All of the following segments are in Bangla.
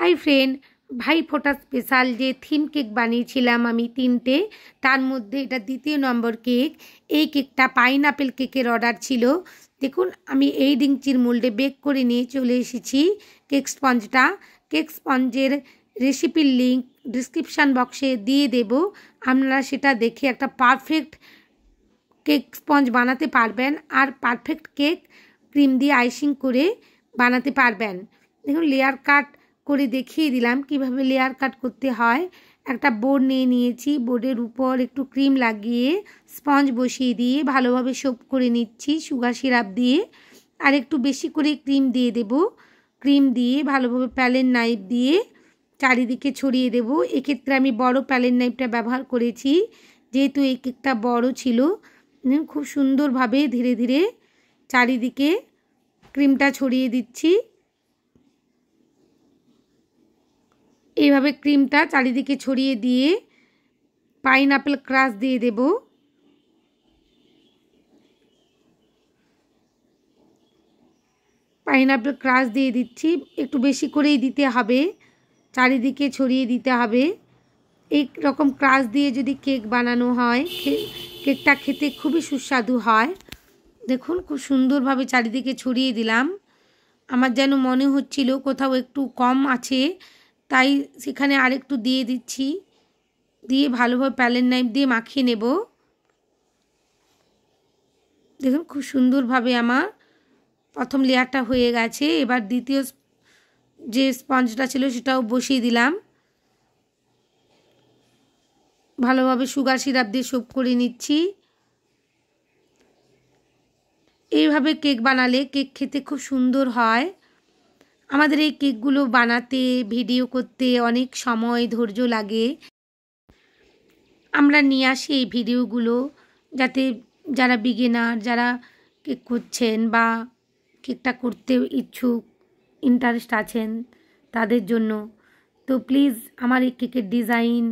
হাই ফ্রেন্ড ভাই ফোটা স্পেশাল যে থিম কেক বানিয়েছিলাম আমি তিনটে তার মধ্যে এটা দ্বিতীয় নম্বর কেক এই কেকটা পাইনাপেল কেকের অর্ডার ছিল দেখুন আমি এই ডিংচির মোল্ডে বেক করে নিয়ে চলে এসেছি কেক স্পঞ্জটা কেক স্পঞ্জের রেসিপির লিঙ্ক ডিসক্রিপশান বক্সে দিয়ে দেব আপনারা সেটা দেখে একটা পারফেক্ট কেক স্পঞ্জ বানাতে পারবেন আর পারফেক্ট কেক ক্রিম দিয়ে আইসিং করে বানাতে পারবেন দেখুন লেয়ার কাট করে দেখিয়ে দিলাম কিভাবে লেয়ার কাট করতে হয় একটা বোর্ড নিয়ে নিয়েছি বোর্ডের উপর একটু ক্রিম লাগিয়ে স্পঞ্জ বসিয়ে দিয়ে ভালোভাবে সোপ করে নিচ্ছি সুগার সিরাপ দিয়ে আর একটু বেশি করে ক্রিম দিয়ে দেব ক্রিম দিয়ে ভালোভাবে প্যালেন নাইফ দিয়ে চারিদিকে ছড়িয়ে দেব এক্ষেত্রে আমি বড় প্যালেন নাইফটা ব্যবহার করেছি যেহেতু এই কেকটা বড় ছিল খুব সুন্দরভাবে ধীরে ধীরে চারিদিকে ক্রিমটা ছড়িয়ে দিচ্ছি এইভাবে ক্রিমটা চারিদিকে ছড়িয়ে দিয়ে পাইনঅ্যাপেল ক্রাশ দিয়ে দেব পাইনঅ্যাপেল ক্রাশ দিয়ে দিচ্ছি একটু বেশি করেই দিতে হবে চারিদিকে ছড়িয়ে দিতে হবে এই রকম ক্রাশ দিয়ে যদি কেক বানানো হয় কেকটা খেতে খুবই সুস্বাদু হয় দেখুন খুব সুন্দরভাবে চারিদিকে ছড়িয়ে দিলাম আমার যেন মনে হচ্ছিল কোথাও একটু কম আছে তাই সেখানে আরেকটু দিয়ে দিচ্ছি দিয়ে ভালোভাবে প্যালেন নাইফ দিয়ে মাখিয়ে নেব দেখুন খুব সুন্দরভাবে আমার প্রথম লেয়ারটা হয়ে গেছে এবার দ্বিতীয় যে স্পঞ্জটা ছিল সেটাও বসিয়ে দিলাম ভালোভাবে সুগার সিরাপ দিয়ে সোপ করে নিচ্ছি এইভাবে কেক বানালে কেক খেতে খুব সুন্দর হয় আমাদের এই কেকগুলো বানাতে ভিডিও করতে অনেক সময় ধৈর্য লাগে আমরা নিয়ে আসি এই ভিডিওগুলো যাতে যারা বিগিনার যারা কেক করছেন বা কেকটা করতে ইচ্ছুক ইন্টারেস্ট আছেন তাদের জন্য তো প্লিজ আমার এই কেকের ডিজাইন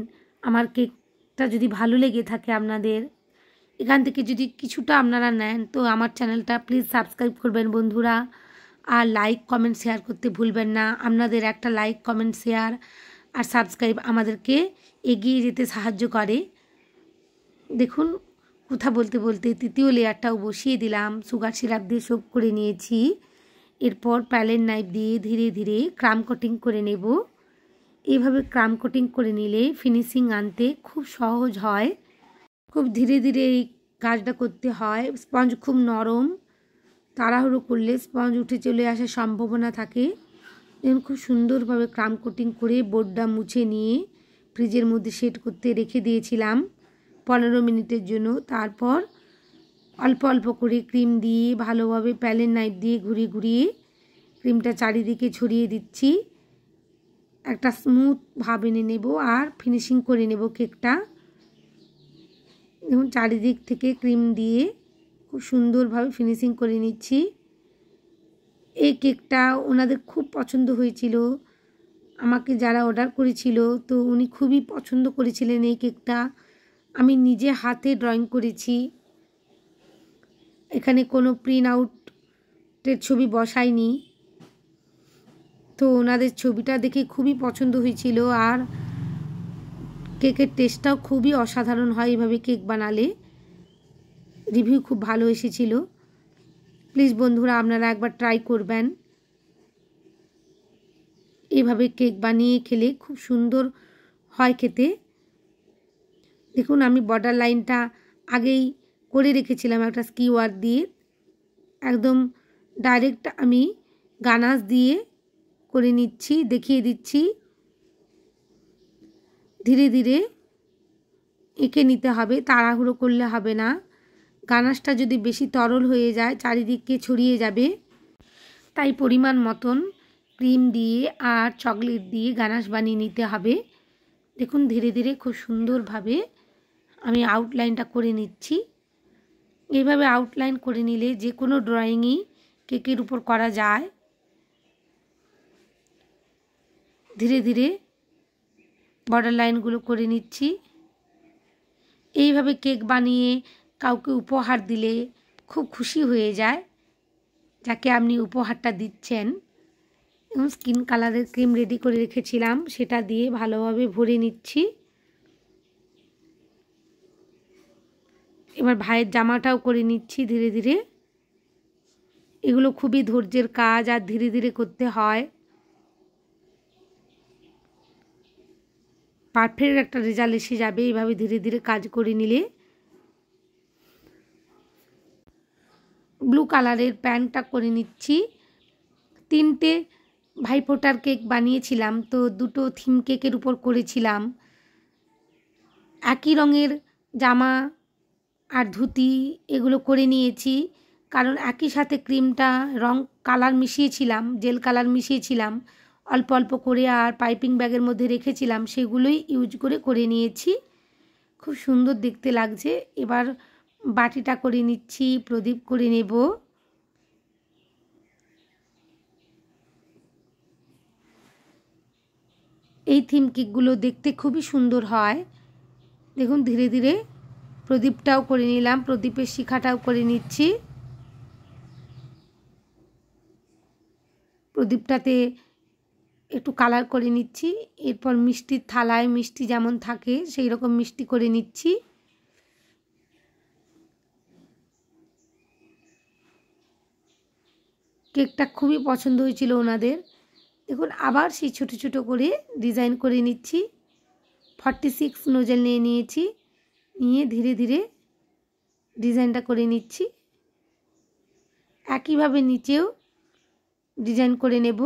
আমার কেকটা যদি ভালো লেগে থাকে আপনাদের এখান থেকে যদি কিছুটা আপনারা নেন তো আমার চ্যানেলটা প্লিজ সাবস্ক্রাইব করবেন বন্ধুরা আর লাইক কমেন্ট শেয়ার করতে ভুলবেন না আপনাদের একটা লাইক কমেন্ট শেয়ার আর সাবস্ক্রাইব আমাদেরকে এগিয়ে যেতে সাহায্য করে দেখুন কথা বলতে বলতে তৃতীয় লেয়ারটাও বসিয়ে দিলাম সুগার সিরাপ দিয়ে শোক করে নিয়েছি এরপর প্যালেন নাইফ দিয়ে ধীরে ধীরে ক্রাম কটিং করে নেব এভাবে ক্রাম কটিং করে নিলে ফিনিশিং আনতে খুব সহজ হয় খুব ধীরে ধীরে এই কাজটা করতে হয় স্পঞ্জ খুব নরম তাড়াহুড়ো করলে স্পঞ্জ উঠে চলে আসার সম্ভাবনা থাকে এবং খুব সুন্দরভাবে ক্রাম কোটিং করে বোর্ডটা মুছে নিয়ে ফ্রিজের মধ্যে সেট করতে রেখে দিয়েছিলাম পনেরো মিনিটের জন্য তারপর অল্প অল্প করে ক্রিম দিয়ে ভালোভাবে প্যালেন নাইফ দিয়ে ঘুরিয়ে ঘুরিয়ে ক্রিমটা চারিদিকে ছড়িয়ে দিচ্ছি একটা স্মুথ ভাব এনে নেব আর ফিনিশিং করে নেব কেকটা এবং চারিদিক থেকে ক্রিম দিয়ে খুব সুন্দরভাবে ফিনিশিং করে নিচ্ছি এই কেকটা ওনাদের খুব পছন্দ হয়েছিল আমাকে যারা অর্ডার করেছিল তো উনি খুবই পছন্দ করেছিলেন এই কেকটা আমি নিজে হাতে ড্রয়িং করেছি এখানে কোনো প্রিন্ট আউটের ছবি বসাইনি তো ওনাদের ছবিটা দেখে খুবই পছন্দ হয়েছিল আর কেকের টেস্টটাও খুবই অসাধারণ হয় এভাবে কেক বানালে রিভিউ খুব ভালো এসেছিল প্লিজ বন্ধুরা আপনারা একবার ট্রাই করবেন এভাবে কেক বানিয়ে খেলে খুব সুন্দর হয় খেতে দেখুন আমি বর্ডার লাইনটা আগেই করে রেখেছিলাম একটা স্কিওয়ার দিয়ে একদম ডাইরেক্ট আমি গানাস দিয়ে করে নিচ্ছি দেখিয়ে দিচ্ছি ধীরে ধীরে এঁকে নিতে হবে তাড়াহুড়ো করলে হবে না গানাসটা যদি বেশি তরল হয়ে যায় চারিদিকে ছড়িয়ে যাবে তাই পরিমাণ মতন ক্রিম দিয়ে আর চকলেট দিয়ে গানাশ বানিয়ে নিতে হবে দেখুন ধীরে ধীরে খুব সুন্দরভাবে আমি আউটলাইনটা করে নিচ্ছি এইভাবে আউটলাইন করে নিলে যে কোনো ড্রয়িংই কেকের উপর করা যায় ধীরে ধীরে বর্ডার লাইনগুলো করে নিচ্ছি এইভাবে কেক বানিয়ে কাউকে উপহার দিলে খুব খুশি হয়ে যায় যাকে আপনি উপহারটা দিচ্ছেন এবং স্কিন কালারের ক্রিম রেডি করে রেখেছিলাম সেটা দিয়ে ভালোভাবে ভরে নিচ্ছি এবার ভাইয়ের জামাটাও করে নিচ্ছি ধীরে ধীরে এগুলো খুবই ধৈর্যের কাজ আর ধীরে ধীরে করতে হয় পারফেক্ট একটা রেজাল্ট এসে যাবে এইভাবে ধীরে ধীরে কাজ করে নিলে ব্লু কালারের প্যান্টটা করে নিচ্ছি তিনটে ভাইফোঁটার কেক বানিয়েছিলাম তো দুটো থিম কেকের উপর করেছিলাম একই রঙের জামা আর ধুতি এগুলো করে নিয়েছি কারণ একই সাথে ক্রিমটা রং কালার মিশিয়েছিলাম জেল কালার মিশিয়েছিলাম অল্প অল্প করে আর পাইপিং ব্যাগের মধ্যে রেখেছিলাম সেগুলোই ইউজ করে করে নিয়েছি খুব সুন্দর দেখতে লাগছে এবার বাটিটা করে নিচ্ছি প্রদীপ করে নেব এই থিম কেকগুলো দেখতে খুবই সুন্দর হয় দেখুন ধীরে ধীরে প্রদীপটাও করে নিলাম প্রদীপের শিখাটাও করে নিচ্ছি প্রদীপটাতে একটু কালার করে নিচ্ছি এরপর মিষ্টির থালায় মিষ্টি যেমন থাকে সেই রকম মিষ্টি করে নিচ্ছি কেকটা খুবই পছন্দ হয়েছিল ওনাদের দেখুন আবার সেই ছোট ছোট করে ডিজাইন করে নিচ্ছি ফর্টি সিক্স নোজেল নিয়ে নিয়েছি নিয়ে ধীরে ধীরে ডিজাইনটা করে নিচ্ছি একইভাবে নিচেও ডিজাইন করে নেব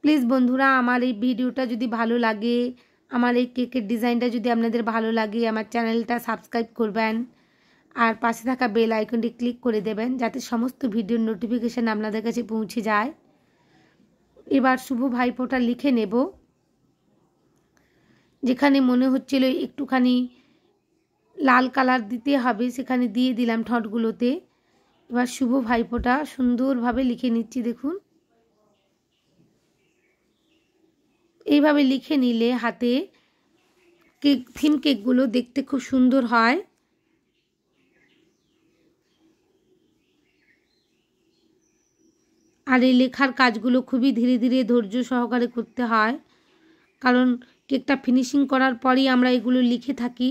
প্লিজ বন্ধুরা আমার এই ভিডিওটা যদি ভালো লাগে আমার এই কেকের ডিজাইনটা যদি আপনাদের ভালো লাগে আমার চ্যানেলটা সাবস্ক্রাইব করবেন আর পাশে থাকা বেল আইকনটি ক্লিক করে দেবেন যাতে সমস্ত ভিডিওর নোটিফিকেশান আপনাদের কাছে পৌঁছে যায় এবার শুভ ভাইপোটা লিখে নেব যেখানে মনে হচ্ছিল একটুখানি লাল কালার দিতে হবে সেখানে দিয়ে দিলাম ঠটগুলোতে এবার শুভ ভাইপোটা সুন্দরভাবে লিখে নিচ্ছি দেখুন এইভাবে লিখে নিলে হাতে কেক থিম কেকগুলো দেখতে খুব সুন্দর হয় আর এই লেখার কাজগুলো খুবই ধীরে ধীরে ধৈর্য সহকারে করতে হয় কারণ কেকটা ফিনিশিং করার পরেই আমরা এগুলো লিখে থাকি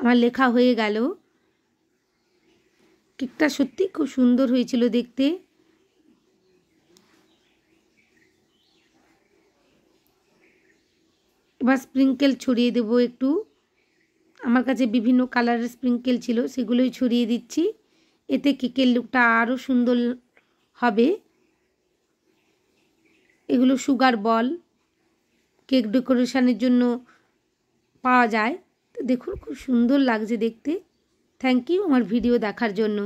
আমার লেখা হয়ে গেল কেকটা সত্যি খুব সুন্দর হয়েছিল দেখতে এবার স্প্রিঙ্কেল ছড়িয়ে দেবো একটু আমার কাছে বিভিন্ন কালারের স্প্রিঙ্কেল ছিল সেগুলোই ছড়িয়ে দিচ্ছি এতে কেকের লুকটা আরও সুন্দর হবে এগুলো সুগার বল কেক ডেকোরেশনের জন্য পাওয়া যায় তো দেখুন খুব সুন্দর লাগছে দেখতে থ্যাংক ইউ আমার ভিডিও দেখার জন্য